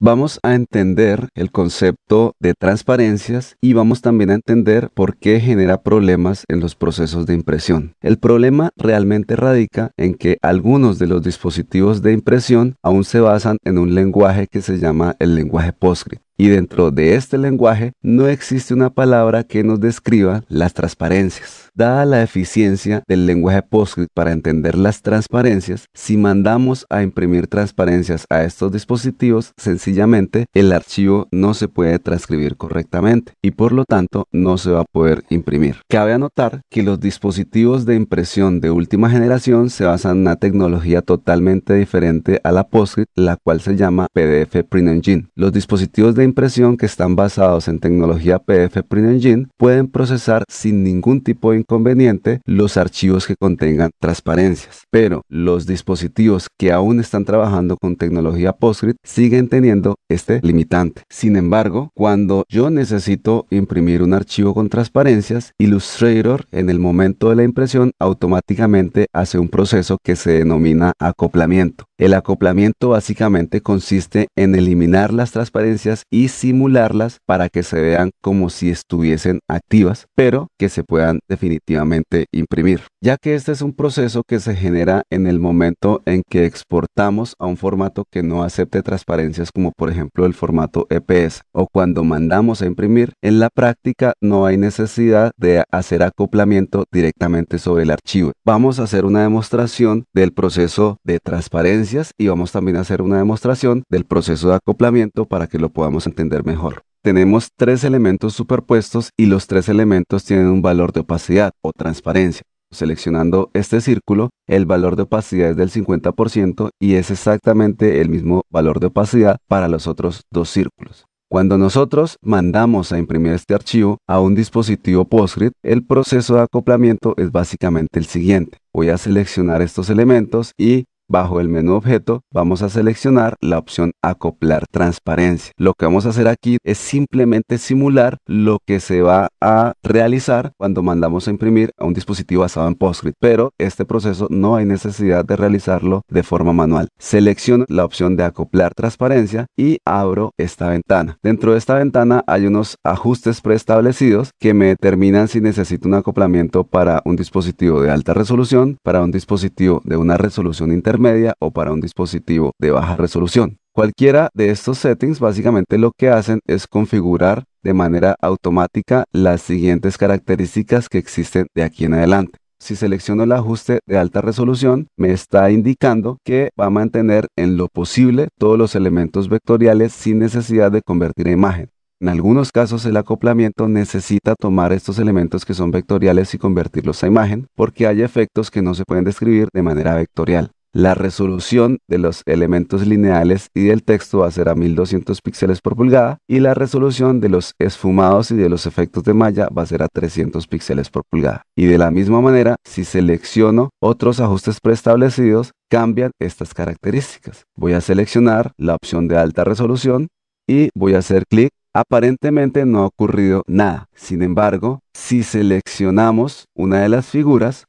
vamos a entender el concepto de transparencias y vamos también a entender por qué genera problemas en los procesos de impresión. El problema realmente radica en que algunos de los dispositivos de impresión aún se basan en un lenguaje que se llama el lenguaje PostScript. Y dentro de este lenguaje no existe una palabra que nos describa las transparencias. Dada la eficiencia del lenguaje PostScript para entender las transparencias, si mandamos a imprimir transparencias a estos dispositivos, sencillamente el archivo no se puede transcribir correctamente y por lo tanto no se va a poder imprimir. Cabe anotar que los dispositivos de impresión de última generación se basan en una tecnología totalmente diferente a la PostScript, la cual se llama PDF Print Engine. Los dispositivos de impresión que están basados en tecnología PF Print Engine pueden procesar sin ningún tipo de inconveniente los archivos que contengan transparencias. Pero los dispositivos que aún están trabajando con tecnología PostScript siguen teniendo este limitante. Sin embargo, cuando yo necesito imprimir un archivo con transparencias, Illustrator en el momento de la impresión automáticamente hace un proceso que se denomina acoplamiento. El acoplamiento básicamente consiste en eliminar las transparencias y simularlas para que se vean como si estuviesen activas, pero que se puedan definitivamente imprimir. Ya que este es un proceso que se genera en el momento en que exportamos a un formato que no acepte transparencias como por ejemplo el formato EPS o cuando mandamos a imprimir, en la práctica no hay necesidad de hacer acoplamiento directamente sobre el archivo. Vamos a hacer una demostración del proceso de transparencias y vamos también a hacer una demostración del proceso de acoplamiento para que lo podamos entender mejor. Tenemos tres elementos superpuestos y los tres elementos tienen un valor de opacidad o transparencia. Seleccionando este círculo, el valor de opacidad es del 50% y es exactamente el mismo valor de opacidad para los otros dos círculos. Cuando nosotros mandamos a imprimir este archivo a un dispositivo PostScript, el proceso de acoplamiento es básicamente el siguiente. Voy a seleccionar estos elementos y bajo el menú objeto vamos a seleccionar la opción acoplar transparencia. Lo que vamos a hacer aquí es simplemente simular lo que se va a realizar cuando mandamos a imprimir a un dispositivo basado en PostScript, pero este proceso no hay necesidad de realizarlo de forma manual. Selecciono la opción de acoplar transparencia y abro esta ventana. Dentro de esta ventana hay unos ajustes preestablecidos que me determinan si necesito un acoplamiento para un dispositivo de alta resolución, para un dispositivo de una resolución intermedia media o para un dispositivo de baja resolución. Cualquiera de estos settings básicamente lo que hacen es configurar de manera automática las siguientes características que existen de aquí en adelante. Si selecciono el ajuste de alta resolución, me está indicando que va a mantener en lo posible todos los elementos vectoriales sin necesidad de convertir a imagen. En algunos casos el acoplamiento necesita tomar estos elementos que son vectoriales y convertirlos a imagen porque hay efectos que no se pueden describir de manera vectorial. La resolución de los elementos lineales y del texto va a ser a 1200 píxeles por pulgada y la resolución de los esfumados y de los efectos de malla va a ser a 300 píxeles por pulgada. Y de la misma manera, si selecciono otros ajustes preestablecidos, cambian estas características. Voy a seleccionar la opción de alta resolución y voy a hacer clic aparentemente no ha ocurrido nada. Sin embargo, si seleccionamos una de las figuras,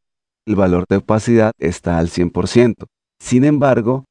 el valor de opacidad está al 100%. Sin embargo,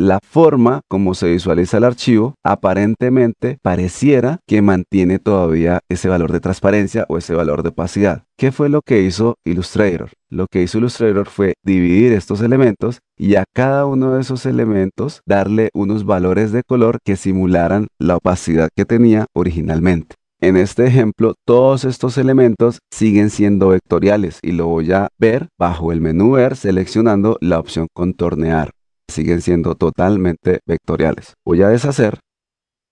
la forma como se visualiza el archivo aparentemente pareciera que mantiene todavía ese valor de transparencia o ese valor de opacidad. ¿Qué fue lo que hizo Illustrator? Lo que hizo Illustrator fue dividir estos elementos y a cada uno de esos elementos darle unos valores de color que simularan la opacidad que tenía originalmente. En este ejemplo, todos estos elementos siguen siendo vectoriales y lo voy a ver bajo el menú Ver seleccionando la opción Contornear. Siguen siendo totalmente vectoriales. Voy a deshacer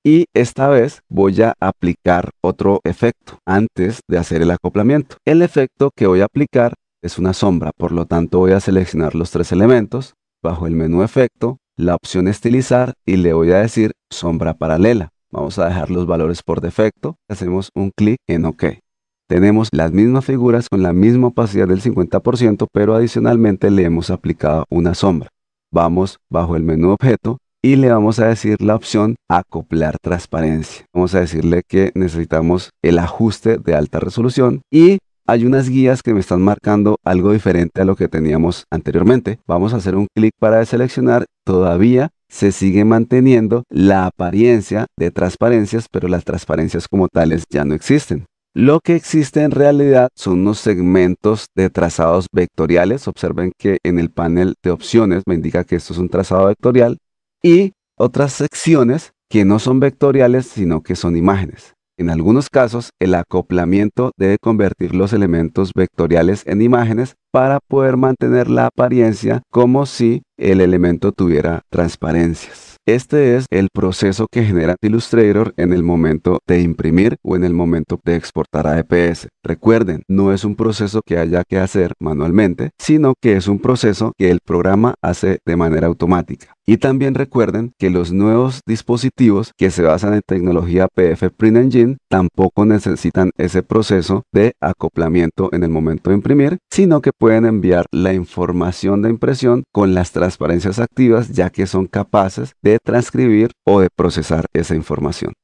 y esta vez voy a aplicar otro efecto antes de hacer el acoplamiento. El efecto que voy a aplicar es una sombra, por lo tanto voy a seleccionar los tres elementos bajo el menú Efecto, la opción Estilizar y le voy a decir Sombra Paralela. Vamos a dejar los valores por defecto. Hacemos un clic en OK. Tenemos las mismas figuras con la misma opacidad del 50%, pero adicionalmente le hemos aplicado una sombra. Vamos bajo el menú objeto y le vamos a decir la opción acoplar transparencia. Vamos a decirle que necesitamos el ajuste de alta resolución y hay unas guías que me están marcando algo diferente a lo que teníamos anteriormente. Vamos a hacer un clic para deseleccionar. Todavía se sigue manteniendo la apariencia de transparencias, pero las transparencias como tales ya no existen. Lo que existe en realidad son unos segmentos de trazados vectoriales. Observen que en el panel de opciones me indica que esto es un trazado vectorial y otras secciones que no son vectoriales, sino que son imágenes. En algunos casos, el acoplamiento debe convertir los elementos vectoriales en imágenes para poder mantener la apariencia como si el elemento tuviera transparencias. Este es el proceso que genera Illustrator en el momento de imprimir o en el momento de exportar a EPS. Recuerden, no es un proceso que haya que hacer manualmente, sino que es un proceso que el programa hace de manera automática. Y también recuerden que los nuevos dispositivos que se basan en tecnología PF Print Engine tampoco necesitan ese proceso de acoplamiento en el momento de imprimir, sino que pueden enviar la información de impresión con las transparencias activas ya que son capaces de transcribir o de procesar esa información.